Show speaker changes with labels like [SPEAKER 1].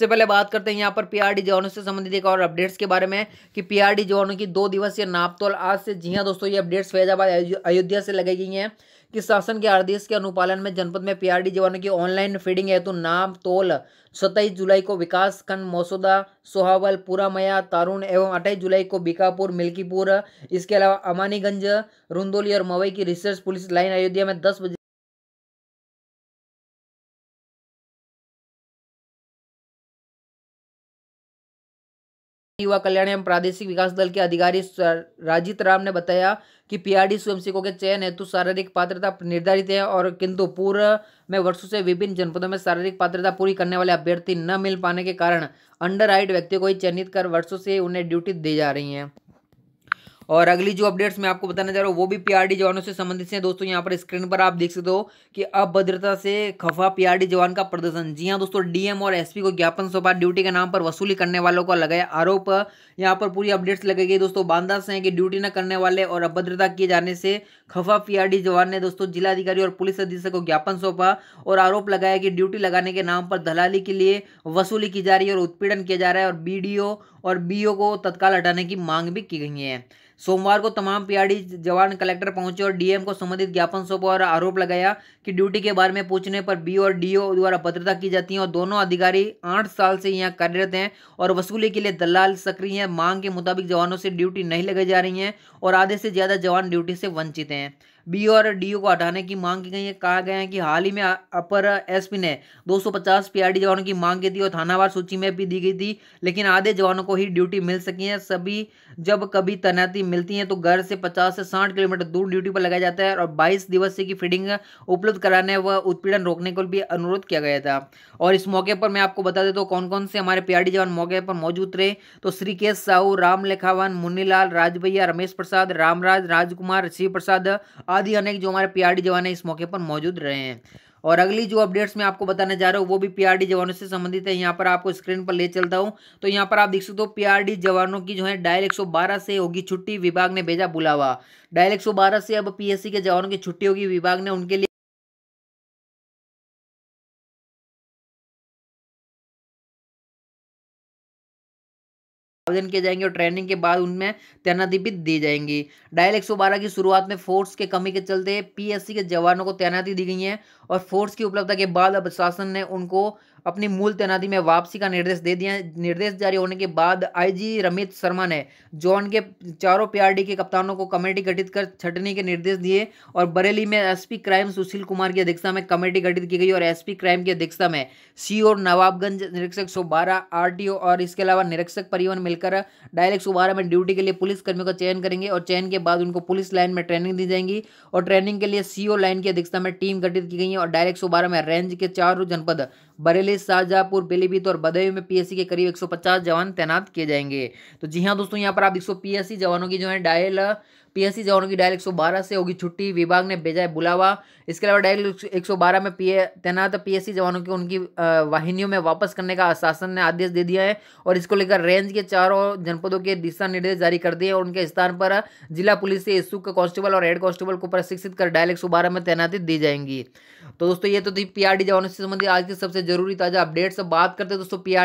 [SPEAKER 1] सबसे पहले बात करते हैं यहाँ पर पीआरडी जवानों से संबंधित एक और अपडेट्स के बारे में कि पीआरडी जवानों की दो दिवसीय नापतोल आज से जी हाँ दोस्तों ये अपडेट्स फैजाबाद अयोध्या से लगाई गई हैं कि शासन के आदेश के अनुपालन में जनपद में पीआरडी जवानों की ऑनलाइन फीडिंग हेतु नाप तोल सत्ताईस जुलाई को विकास खंड मौसोदा सोहावल पुरामया तारुण एवं अट्ठाईस जुलाई को बीकापुर मिल्कीपुर इसके अलावा अमानीगंज रुंदोली और मवई की रिसर्च पुलिस लाइन अयोध्या में दस युवा कल्याण एवं प्रादेशिक विकास दल के अधिकारी राजित राम ने बताया कि पीआरडी स्वयंसेवकों के चयन हेतु शारीरिक पात्रता निर्धारित है और किंतु पूर्व में वर्षों से विभिन्न जनपदों में शारीरिक पात्रता पूरी करने वाले अभ्यर्थी न मिल पाने के कारण अंडर आइड व्यक्तियों को ही चयनित कर वर्षों से उन्हें ड्यूटी दी जा रही है और अगली जो अपडेट्स मैं आपको बताना चाह रहा हूँ वो भी पीआरडी जवानों से संबंधित हैं दोस्तों यहाँ पर स्क्रीन पर आप देख सकते हो कि अभद्रता से खफा पीआरडी जवान का प्रदर्शन जी हाँ दोस्तों डीएम और एसपी को ज्ञापन सौंपा ड्यूटी के नाम पर वसूली करने वालों का लगाया आरोप यहाँ पर पूरी अपडेट्स लगेगी दोस्तों बांदा से कि ड्यूटी न करने वाले और अभद्रता किए जाने से खफा पी जवान ने दोस्तों जिलाधिकारी और पुलिस अधीक्षक को ज्ञापन सौंपा और आरोप लगाया कि ड्यूटी लगाने के नाम पर दलाली के लिए वसूली की जा रही है और उत्पीड़न किया जा रहा है और बी और बीओ को तत्काल हटाने की मांग भी की गई है सोमवार को तमाम पीआरडी जवान कलेक्टर पहुंचे और डीएम को संबंधित ज्ञापन सौंपा और आरोप लगाया कि ड्यूटी के बारे में पूछने पर बी और डीओ द्वारा भद्रता की जाती है और दोनों अधिकारी आठ साल से यहाँ कार्यरत हैं और वसूली के लिए दलाल सक्रिय हैं मांग के मुताबिक जवानों से ड्यूटी नहीं लगाई जा रही है और आधे से ज़्यादा जवान ड्यूटी से वंचित हैं बी और डी को हटाने की मांग की गई है कहा गया है कि हाल ही में अपर एसपी ने 250 पीआरडी जवानों की मांग की थी और थानावार सूची में भी दी गई थी लेकिन आधे जवानों को ही ड्यूटी मिल सकी है सभी जब कभी तैनाती मिलती है तो घर से पचास से साठ किलोमीटर दूर ड्यूटी पर लगाया जाता है और बाईस दिवसीय की फीडिंग उपलब्ध कराने व उत्पीड़न रोकने को भी अनुरोध किया गया था और इस मौके पर मैं आपको बता देता तो हूँ कौन कौन से हमारे पीआरडी जवान मौके पर मौजूद रहे तो श्री साहू राम लेखावन मुन्नीलाल राजभैया रमेश प्रसाद रामराज राजकुमार शिव प्रसाद आदि अनेक जो हमारे पीआरडी जवान हैं इस मौके पर मौजूद रहे हैं और अगली जो अपडेट्स मैं आपको बताने जा रहा हूँ वो भी पीआरडी जवानों से संबंधित है यहाँ पर आपको स्क्रीन पर ले चलता हूँ तो यहाँ पर आप देख सकते हो पीआरडी जवानों की जो है डायल 112 से होगी छुट्टी विभाग ने भेजा बुलावा डायल 112 से अब पीएससी के जवानों की छुट्टी होगी विभाग ने उनके लिए थाउजेंड किए जाएंगे और ट्रेनिंग के बाद उनमें तैनाती भी दी जाएंगी डायल एक की शुरुआत में फोर्स के कमी के चलते पीएससी के जवानों को तैनाती दी गई है और फोर्स की उपलब्धता के बाद अब शासन ने उनको अपनी मूल तैनाती में वापसी का निर्देश दे दिया निर्देश जारी होने के बाद आईजी रमित शर्मा ने जोन के चारों पीआरडी के कप्तानों को कमेटी गठित कर छटने के निर्देश दिए और बरेली में एसपी क्राइम सुशील कुमार की अध्यक्षता में कमेटी गठित की गई और एसपी क्राइम की अध्यक्षता में सीओ नवाबगंज निरीक्षक सौ बारह और इसके अलावा निरीक्षक परिवहन मिलकर मिलकर डायरेक्ट सुबह में ड्यूटी के लिए पुलिस कर्मियों का चयन करेंगे और चयन के बाद उनको पुलिस लाइन में ट्रेनिंग दी जाएंगी और ट्रेनिंग के लिए सीओ लाइन की अध्यक्षता में टीम गठित की गई है और डायरेक्ट सुबह में रेंज के चारों जनपद बरेली शाहजहापुर पीलीभीत और बदयू में पीएससी के करीब एक जवान तैनात किए जाएंगे तो जी हाँ दोस्तों यहाँ पर आप 100 सौ जवानों की जो है डायल पीएससी जवानों की डायल 112 से होगी छुट्टी विभाग ने भेजा है बुलावा इसके अलावा डायल 112 में पी तैनात पीएससी जवानों की उनकी वाहिनियों में वापस करने का शासन ने आदेश दे दिया है और इसको लेकर रेंज के चारों जनपदों के दिशा निर्देश जारी कर दिए और उनके स्थान पर जिला पुलिस से इच्छुक कांस्टेबल और हेड कांस्टेबल को प्रशिक्षित कर डायल एक में तैनाती दी जाएंगी तो दोस्तों ये तो थी पी जवानों से संबंधित आज की सबसे जरूरी ताजा अपडेट्स बात करते हैं दोस्तों पी